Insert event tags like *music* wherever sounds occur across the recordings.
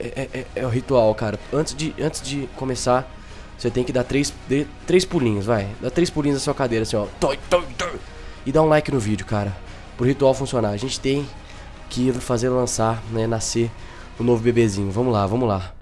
é, é, é o ritual, cara. Antes de, antes de começar, você tem que dar três, de, três pulinhos, vai. Dá três pulinhos na sua cadeira, assim, ó. Toi, toi, toi. E dá um like no vídeo, cara. Pro ritual funcionar. A gente tem que fazer lançar, né? Nascer o um novo bebezinho. Vamos lá, vamos lá.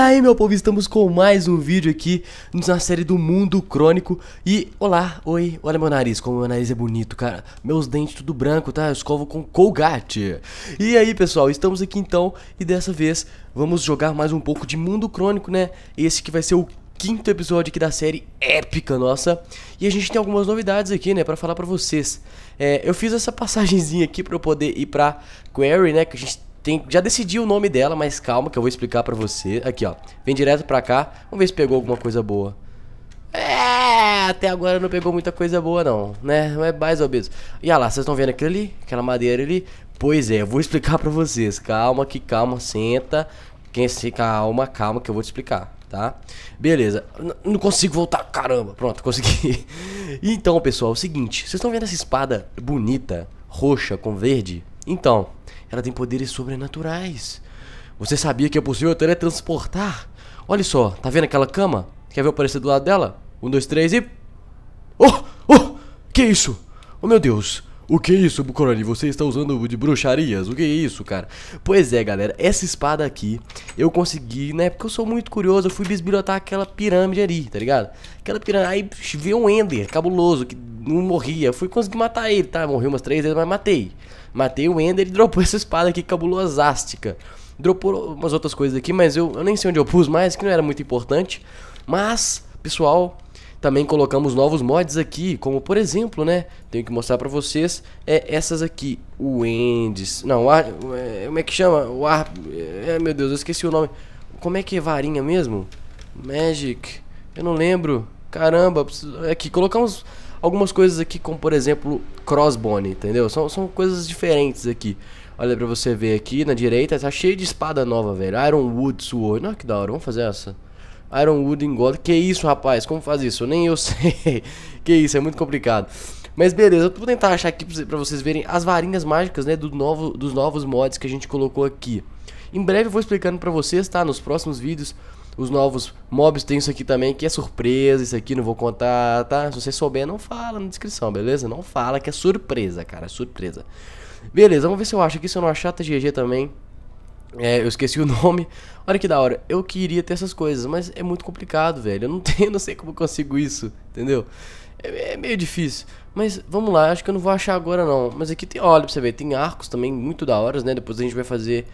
aí, meu povo, estamos com mais um vídeo aqui na série do Mundo Crônico E, olá, oi, olha meu nariz, como meu nariz é bonito, cara Meus dentes tudo branco, tá? Eu escovo com Colgate E aí, pessoal, estamos aqui então e dessa vez vamos jogar mais um pouco de Mundo Crônico, né? Esse que vai ser o quinto episódio aqui da série épica nossa. E a gente tem algumas novidades aqui, né, para falar para vocês. É, eu fiz essa passagemzinha aqui para eu poder ir para Query, né, que a gente tem, já decidi o nome dela, mas calma que eu vou explicar pra você. Aqui, ó. Vem direto pra cá. Vamos ver se pegou alguma coisa boa. É, até agora não pegou muita coisa boa não, né? Não é mais ou menos. E olha ah lá, vocês estão vendo aquilo ali? Aquela madeira ali? Pois é, eu vou *laughs* explicar pra vocês. Calma que calma, senta. Quem se calma, calma que eu vou te explicar, tá? Beleza. N não consigo voltar, caramba. Pronto, consegui. *laughs* então, pessoal, é o seguinte. Vocês estão vendo essa espada bonita, roxa com verde? Então, ela tem poderes sobrenaturais. Você sabia que é possível teletransportar? Olha só, tá vendo aquela cama? Quer ver eu aparecer do lado dela? Um, dois, três e. Oh! Oh! Que isso? Oh meu Deus! O que é isso, Bucorani? Você está usando de bruxarias? O que é isso, cara? Pois é, galera, essa espada aqui eu consegui, né? Porque eu sou muito curioso, eu fui bisbilhotar aquela pirâmide ali, tá ligado? Aquela pirâmide, aí veio um Ender cabuloso que não morria. Eu fui conseguir matar ele, tá? Morri umas três vezes, mas matei. Matei o Ender e dropou *laughs* essa espada aqui cabulosástica. Dropou umas outras coisas aqui, mas eu, eu nem sei onde eu pus mais, que não era muito importante. Mas, pessoal, também colocamos novos mods aqui, como por exemplo, né? Tenho que mostrar pra vocês, é essas aqui. O Endes. Não, o ar, é, como é que chama? O ar. É, meu Deus, eu esqueci o nome. Como é que é varinha mesmo? Magic. Eu não lembro. Caramba, aqui é colocamos algumas coisas aqui, como por exemplo, crossbone, entendeu? São, são coisas diferentes aqui. Olha pra você ver aqui na direita, tá cheio de espada nova, velho. iron woods Sword. Não, que da hora, vamos fazer essa. Ironwood engorda, Que isso, rapaz? Como faz isso? Nem eu *laughs* sei. que isso, é muito complicado. Mas beleza, eu vou tentar achar aqui pra vocês verem as varinhas mágicas, né, do novo, dos novos mods que a gente colocou aqui. Em breve eu vou explicando pra vocês, tá? Nos próximos vídeos, os novos mobs tem isso aqui também, que é surpresa, isso aqui não vou contar, tá? Se você souber, não fala na descrição, beleza? Não fala que é surpresa, cara, é surpresa. Beleza, vamos ver se eu acho aqui, se eu não achar, tá GG também. É, eu esqueci o *laughs* nome. Olha que da hora. Eu queria ter essas coisas, mas é muito complicado, velho. Eu não *laughs* tenho, não sei como eu consigo isso, entendeu? É, é, meio difícil. Mas vamos lá, acho que eu não vou achar agora não. Mas aqui tem, olha pra você ver, tem arcos também muito da hora, né? Depois a gente vai fazer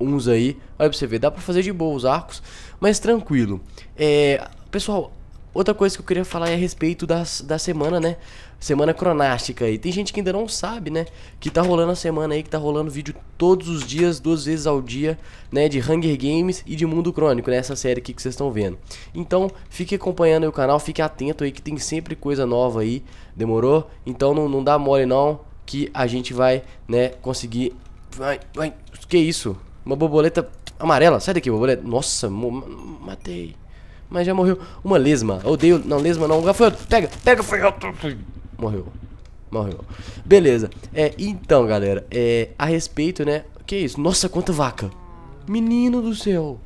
uns aí. Olha pra você ver, dá pra fazer de boa os arcos, mas tranquilo. É, pessoal, Outra coisa que eu queria falar é a respeito das, da semana, né? Semana cronástica aí. Tem gente que ainda não sabe, né? Que tá rolando a semana aí, que tá rolando vídeo todos os dias, duas vezes ao dia, né? De Hunger Games e de Mundo Crônico, né? Essa série aqui que vocês estão vendo. Então, fique acompanhando o canal, fique atento aí que tem sempre coisa nova aí, demorou? Então não, não dá mole não, que a gente vai, né, conseguir... Vai, vai, que isso? Uma borboleta amarela, sai daqui borboleta. Nossa, matei. Mas já morreu uma lesma. Odeio. Não, lesma não. Gafanhoto. Pega, pega, gafanhoto. Morreu. Morreu. Beleza. É, então, galera. É, a respeito, né? Que isso? Nossa, quanta vaca. Menino do céu.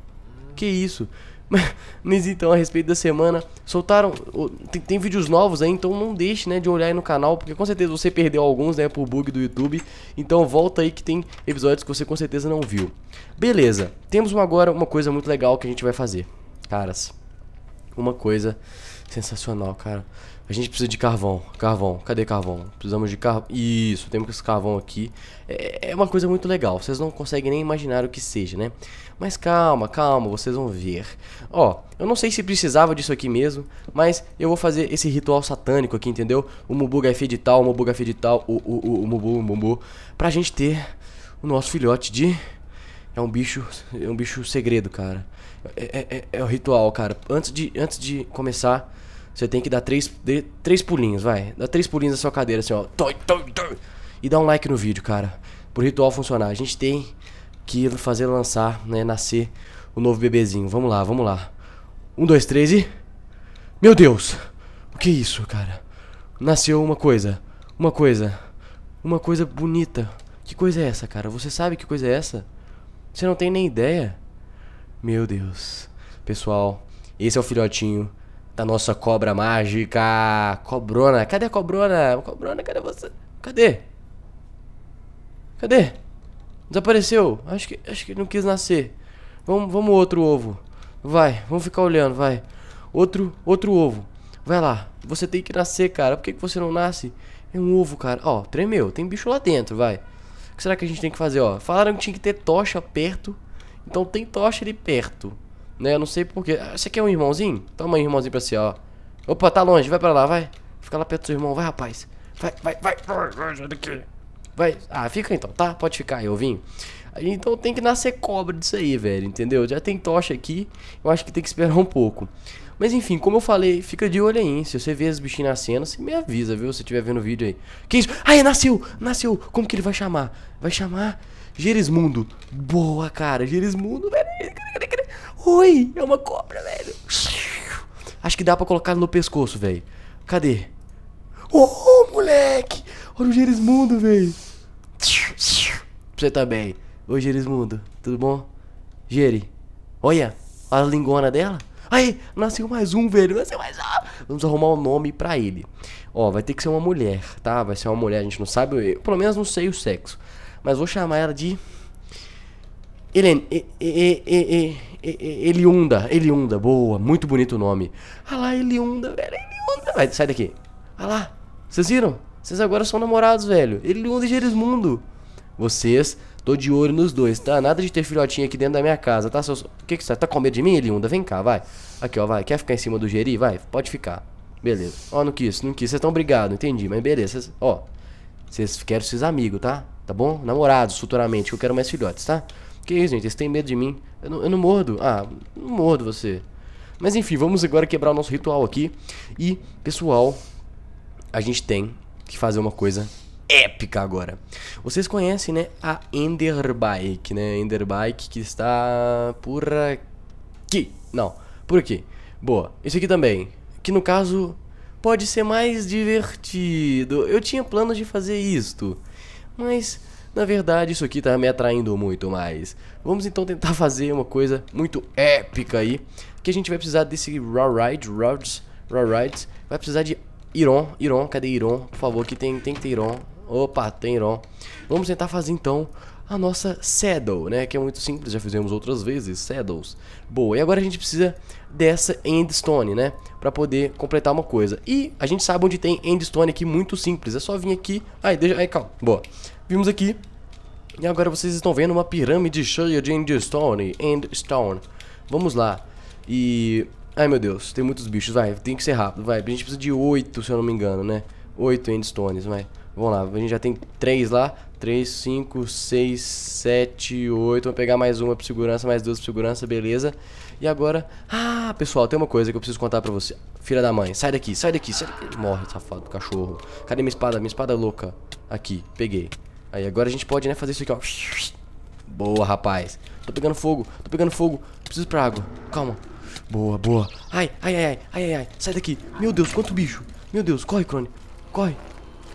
Que isso? *laughs* Mas então, a respeito da semana, soltaram. Tem, tem, vídeos novos aí, então não deixe né, de olhar aí no canal, porque com certeza você perdeu alguns, né, por bug do YouTube. Então volta aí que tem episódios que você com certeza não viu. Beleza, temos agora uma coisa muito legal que a gente vai fazer. Caras, uma coisa sensacional, cara. A gente precisa de carvão. Carvão. Cadê carvão? Precisamos de carvão. Isso, temos esse carvão aqui. É, é, uma coisa muito legal. Vocês não conseguem nem imaginar o que seja, né? Mas calma, calma, vocês vão ver. Ó, eu não sei se precisava disso aqui mesmo, mas eu vou fazer esse ritual satânico aqui, entendeu? O Mubu Gafé de tal, o Mubu Gafé de tal, o, o, o, o Mubu, o Mubu. Pra gente ter o nosso filhote de é um bicho, é um bicho segredo, cara. É, é, é, é o ritual, cara. Antes de, antes de começar, você tem que dar três, de, três pulinhos, vai. Dá três pulinhos na sua cadeira, assim, ó. Toi, toi, toi. E dá um like no vídeo, cara. Pro ritual funcionar. A gente tem que fazer lançar, né, nascer o novo bebezinho. Vamos lá, vamos lá. Um, dois, três e... Meu Deus! O que é isso, cara? Nasceu uma coisa. Uma coisa. Uma coisa bonita. Que coisa é essa, cara? Você sabe que coisa é essa? Você não tem nem ideia. Meu Deus. Pessoal, esse é o filhotinho da nossa cobra mágica. Cobrona, cadê a cobrona? Cobrona, cadê você? Cadê? Cadê? Desapareceu. Acho que, acho que não quis nascer. Vamos, vamos outro ovo. Vai, vamos ficar olhando, vai. Outro, outro ovo. Vai lá. Você tem que nascer, cara. Por que, que você não nasce? É um ovo, cara. Ó, tremeu. Tem bicho lá dentro, vai que será que a gente tem que fazer? Ó, falaram que tinha que ter tocha perto, então tem tocha ali perto. Né, eu não sei porquê. Ah, você quer um irmãozinho? Toma aí irmãozinho pra você, ó. Opa, tá longe, vai pra lá, vai. Fica lá perto do seu irmão, vai, rapaz. Vai, vai, vai. Vai. vai Ah, fica então, tá? Pode ficar aí, ovinho. Então tem que nascer cobra disso aí, velho, entendeu? Já tem tocha aqui, eu acho que tem que esperar um pouco. Mas enfim, como eu falei, fica de olho aí, Se você vê as bichinhas nascendo, você me avisa, viu? Se você estiver vendo o vídeo aí. Que isso? aí ah, é, nasceu! Nasceu! Como que ele vai chamar? Vai chamar Gerismundo. Boa, cara. Gerismundo, velho. Oi, é uma cobra, velho. Acho que dá pra colocar no pescoço, velho. Cadê? Oh, moleque! Olha o Gerismundo, velho. Você também. Tá Oi, Gerismundo. Tudo bom? Geri. Olha, a lingona dela. Aí, nasceu mais um, velho. Nasceu mais um. Vamos arrumar o um nome pra ele. Ó, vai ter que ser uma mulher, tá? Vai ser uma mulher, a gente não sabe. Eu, pelo menos não sei o sexo. Mas vou chamar ela de. Helene. E, e, e, Eliunda. Eliunda, boa. Muito bonito o nome. Olha ah lá, Eliunda, velho. Eliunda. Vai, sai daqui. Olha ah lá. Vocês viram? Vocês agora são namorados, velho. Eliunda e Gerismundo. Vocês, tô de olho nos dois, tá? Nada de ter filhotinho aqui dentro da minha casa, tá? O que que você tá, tá com medo de mim, Eliunda? Vem cá, vai. Aqui, ó, vai. Quer ficar em cima do Geri? Vai, pode ficar. Beleza. Ó, não quis, não quis. Vocês tão brigados, entendi, mas beleza. Ó, vocês querem seus amigos, tá? Tá bom? Namorados, futuramente, que eu quero mais filhotes, tá? Que isso, gente? Vocês têm medo de mim? Eu não, eu não mordo. Ah, não mordo você. Mas enfim, vamos agora quebrar o nosso ritual aqui. E, pessoal, a gente tem que fazer uma coisa épica agora. Vocês conhecem, né, a Enderbike, né? Enderbike que está por aqui. Não, por aqui. Boa. isso aqui também, que no caso pode ser mais divertido. Eu tinha planos de fazer isto, mas na verdade isso aqui tá me atraindo muito mais. Vamos então tentar *laughs* fazer uma coisa muito épica aí, que a gente vai precisar desse raw ride, rods, raw rides, vai precisar de Iron, Iron, cadê Iron? Por favor, que tem, tem que ter Iron. Opa, tem ROM. Vamos tentar fazer então a nossa saddle, né? Que é muito simples, já fizemos outras vezes, saddles. Boa, e agora a gente precisa dessa endstone, né? Pra poder completar uma coisa. E a gente sabe onde tem endstone aqui, muito simples. É só vir aqui... Aí, deixa... Aí, calma. Boa. Vimos aqui. E agora vocês estão vendo uma pirâmide cheia de endstone. Endstone. Vamos lá. E... Ai, meu Deus. Tem muitos bichos. Vai, tem que ser rápido. Vai, a gente precisa de oito, se eu não me engano, né? Oito endstones, vai. Vamos lá, a gente já tem três lá. Três, cinco, seis, sete, oito. Vou pegar mais uma pra segurança, mais duas pra segurança, beleza. E agora... Ah, pessoal, tem uma coisa que eu preciso contar pra você. Filha da mãe, sai daqui, sai daqui, sai daqui. Morre, safado do cachorro. Cadê minha espada? Minha espada é louca. Aqui, peguei. Aí, agora a gente pode, né, fazer isso aqui, ó. Boa, rapaz. Tô pegando fogo, tô pegando fogo. Preciso pra água. Calma. Boa, boa. Ai, ai, ai, ai, ai, ai. Sai daqui. Meu Deus, quanto bicho. Meu Deus, corre, Crone. Corre.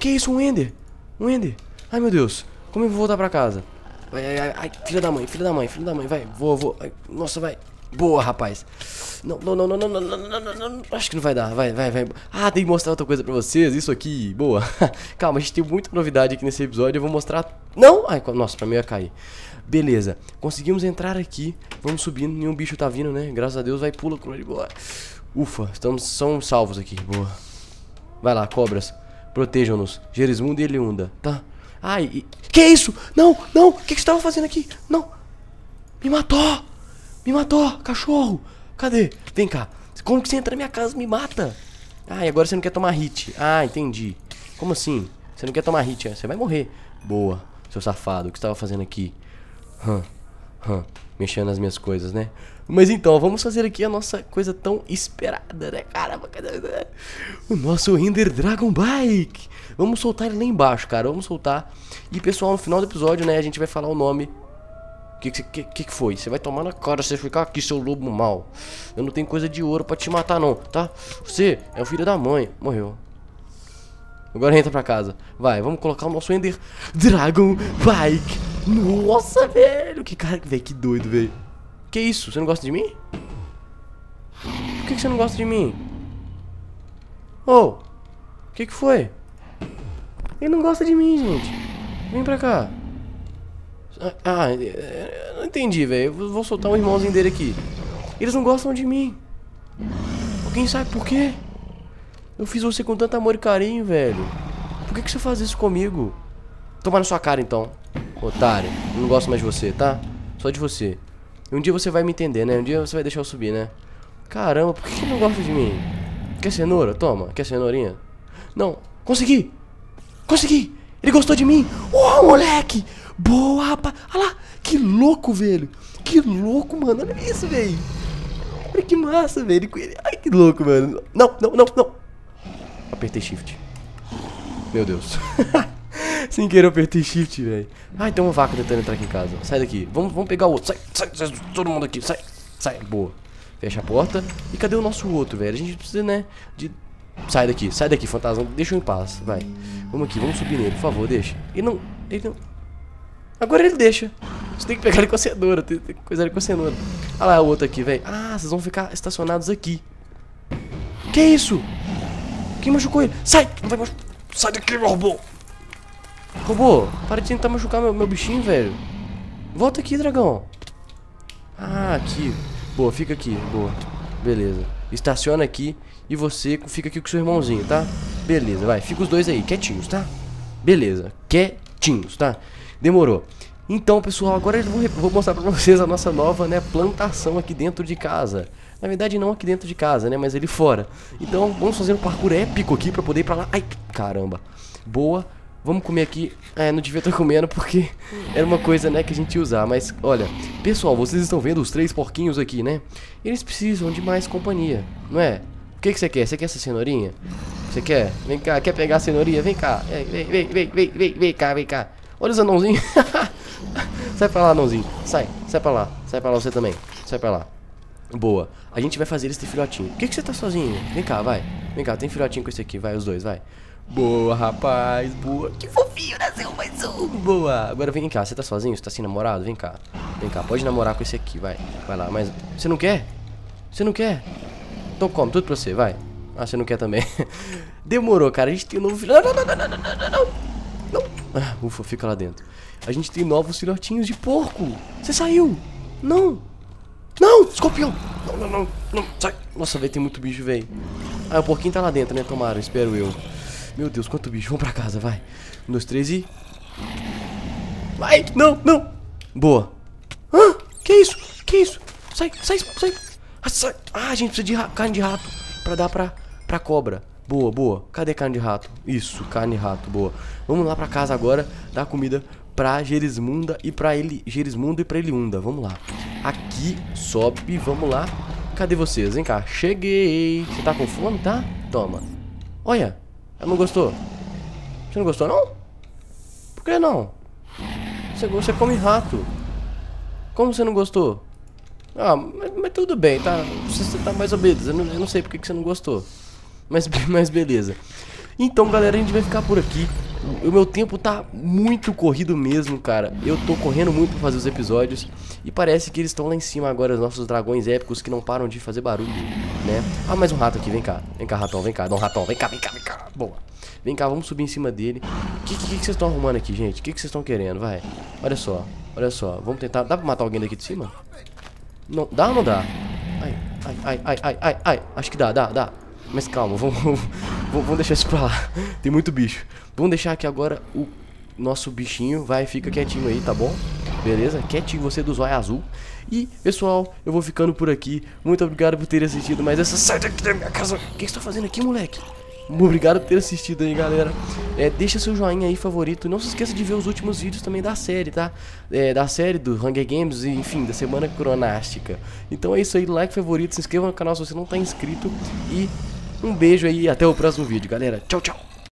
Que isso, um Ender? Um Ender. Ai, meu Deus. Como eu vou voltar pra casa? Ai, ai, ai, filha da mãe, filha da mãe, filha da mãe, vai, vou, vou. nossa, vai. Boa, rapaz. Não, não, não, não, não, não, não, não, não, acho que não vai dar. Vai, vai, vai. Ah, tem que mostrar outra coisa pra vocês. Isso aqui, boa. Calma, a gente tem muita novidade aqui nesse episódio. Eu vou mostrar. Não! Ai, nossa, pra mim ia cair. Beleza, conseguimos entrar aqui. Vamos subindo, nenhum bicho tá vindo, né? Graças a Deus, vai, pula, com ele, boa. Ufa, estamos são salvos aqui, boa. Vai lá, cobras. Protejam-nos. Gerismundo e Eliunda, tá? Ai, e... que é isso? Não, não, o que, você tava fazendo aqui? Não. Me matou. Me matou, cachorro. Cadê? Vem cá. Como que você entra na minha casa e me mata? Ai, agora você não quer tomar hit. Ah, entendi. Como assim? Você não quer tomar hit, é? Você vai morrer. Boa, seu safado. O que você tava fazendo aqui? Hum, hum mexendo nas minhas coisas, né? Mas então, vamos fazer aqui a nossa coisa tão esperada, né? Caramba, cadê? O nosso Ender Dragon Bike! Vamos soltar ele lá embaixo, cara. Vamos soltar. E pessoal, no final do episódio, né, a gente vai falar o nome. O que, que, que, foi? Você vai tomar na cara, você ficar aqui, seu lobo mal. Eu não tenho coisa de ouro pra te matar, não, tá? Você é o filho da mãe. Morreu. Agora entra pra casa. Vai, vamos colocar o nosso Ender Dragon Bike nossa, velho. Que cara, velho, que doido, velho. Que isso? Você não gosta de mim? Por que, que você não gosta de mim? Ô, oh, que que foi? Ele não gosta de mim, gente. Vem pra cá. Ah, ah é, é, não entendi, velho. Eu vou soltar um irmãozinho dele aqui. Eles não gostam de mim. Alguém sabe por quê? Eu fiz você com tanto amor e carinho, velho. Por que, que você faz isso comigo? Toma na sua cara, então. Otário, eu não gosto mais de você, tá? Só de você. Um dia você vai me entender, né? Um dia você vai deixar eu subir, né? Caramba, por que você não gosta de mim? Quer cenoura? Toma, quer cenourinha? Não, consegui! Consegui! Ele gostou de mim! Uau, moleque! Boa, rapaz! Olha lá! Que louco, velho! Que louco, mano! Olha isso, velho! Olha que massa, velho! Ai, que louco, mano! Não, não, não, não! Apertei shift. Meu Deus. *laughs* Sem querer eu apertei shift, velho. Ah tem então uma vaca tentando entrar aqui em casa. Sai daqui. Vamos, vamos pegar o outro. Sai, sai, sai, todo mundo aqui. Sai, sai. Boa. Fecha a porta. E cadê o nosso outro, velho? A gente precisa, né, de... Sai daqui, sai daqui, fantasma. Deixa eu em paz, vai. Vamos aqui, vamos subir nele, por favor, deixa. Ele não... Ele não... Agora ele deixa. Você tem que pegar ele com a cenoura, tem, que coisar ele com a cenoura. Ah lá, o outro aqui, velho. Ah, vocês vão ficar estacionados aqui. Que isso? Quem machucou ele? Sai! Sai daqui, meu robô! Robô, para de tentar machucar meu, meu bichinho, velho. Volta aqui, dragão. Ah, aqui. Boa, fica aqui. Boa. Beleza. Estaciona aqui e você fica aqui com seu irmãozinho, tá? Beleza, vai. Fica os dois aí, quietinhos, tá? Beleza. Quietinhos, tá? Demorou. Então, pessoal, agora eu vou, vou mostrar pra vocês a nossa nova, né, plantação aqui dentro de casa. Na verdade, não aqui dentro de casa, né, mas ali fora. Então, vamos fazer um parkour épico aqui pra poder ir pra lá. Ai, caramba. Boa. Vamos comer aqui. É, não devia estar *laughs* comendo porque era uma coisa, né, que a gente ia usar. Mas, olha, pessoal, vocês estão vendo os três porquinhos aqui, né? Eles precisam de mais companhia, não é? O que, que você quer? Você quer essa cenourinha? Você quer? Vem cá, quer pegar a cenourinha? Vem cá, vem, é, vem, vem, vem, vem, vem, vem cá, vem cá. Olha os anãozinhos. *laughs* sai pra lá, anãozinho. Sai, sai pra lá. Sai pra lá você também. Sai pra lá. Boa. A gente vai fazer esse filhotinho. Por que, que você tá sozinho? Vem cá, vai. Vem cá, tem filhotinho com esse aqui. Vai, os dois, vai. Boa, rapaz, boa. Que fofinho, nasceu mais um. Boa. Agora vem cá, você tá sozinho? Você tá sem namorado? Vem cá. Vem cá, pode namorar com esse aqui, vai. Vai lá, mas você não quer? Você não quer? Então come, tudo pra você, vai. Ah, você não quer também. *laughs* Demorou, cara. A gente tem um novo filhote. Não, não, não, não, não, não, não, não. Ah, ufa, fica lá dentro. A gente tem novos filhotinhos de porco. Você saiu. Não. Não, escorpião. Não, não, não. não. Sai. Nossa, velho, tem muito bicho, velho. Ah, o porquinho tá lá dentro, né? Tomara, espero eu. Meu Deus, quanto bicho. Vamos pra casa, vai. Um, dois, três e... Vai! Não, não! Boa. Hã? Que isso? Que isso? Sai, sai, sai. Ah, sai. ah a gente precisa de carne de rato pra dar pra, pra cobra. Boa, boa. Cadê carne de rato? Isso, carne de rato, boa. Vamos lá pra casa agora, dar comida pra Gerismunda e pra ele... Gerismunda e pra Eliunda. Vamos lá. Aqui, sobe, vamos lá. Cadê vocês? Vem cá. Cheguei. Você tá com fome, tá? Toma. Olha, ela não gostou? Você não gostou, não? Por que não? Você, você come rato. Como você não gostou? Ah, mas, mas tudo bem, tá? Você, você tá mais ou Eu não, eu não sei porque que você não gostou. Mas, *laughs* mas beleza. Então, galera, a gente vai ficar por aqui. O meu tempo tá muito corrido mesmo, cara. Eu tô correndo muito pra fazer os episódios. E parece que eles estão lá em cima agora, os nossos dragões épicos que não param de fazer barulho, né? Ah, mais um rato aqui, vem cá. Vem cá, ratão, vem cá. Não, ratão, vem cá, vem cá, vem cá. Boa. Vem cá, vamos subir em cima dele. O que, que, que vocês estão arrumando aqui, gente? O que, que vocês estão querendo? Vai. Olha só, olha só. Vamos tentar. Dá pra matar alguém daqui de cima? Não, dá ou não dá? Ai, ai, ai, ai, ai, ai, ai. Acho que dá, dá, dá. Mas calma, vamos, *laughs* vamos, vamos deixar isso pra lá. Tem muito bicho. Vamos deixar aqui agora o nosso bichinho. Vai, fica quietinho aí, tá bom? Beleza? Quietinho você do zóio azul. E, pessoal, eu vou ficando por aqui. Muito obrigado por ter assistido mais essa... Sai daqui da minha casa! O que você tá fazendo aqui, moleque? Obrigado por ter assistido aí, galera. É, deixa seu joinha aí favorito. Não se esqueça de ver os últimos vídeos também da série, tá? É, da série do Hunger Games e, enfim, da semana cronástica. Então é isso aí. Like, favorito, se inscreva no canal se você não tá inscrito. E um beijo aí e até o próximo vídeo, galera. Tchau, tchau.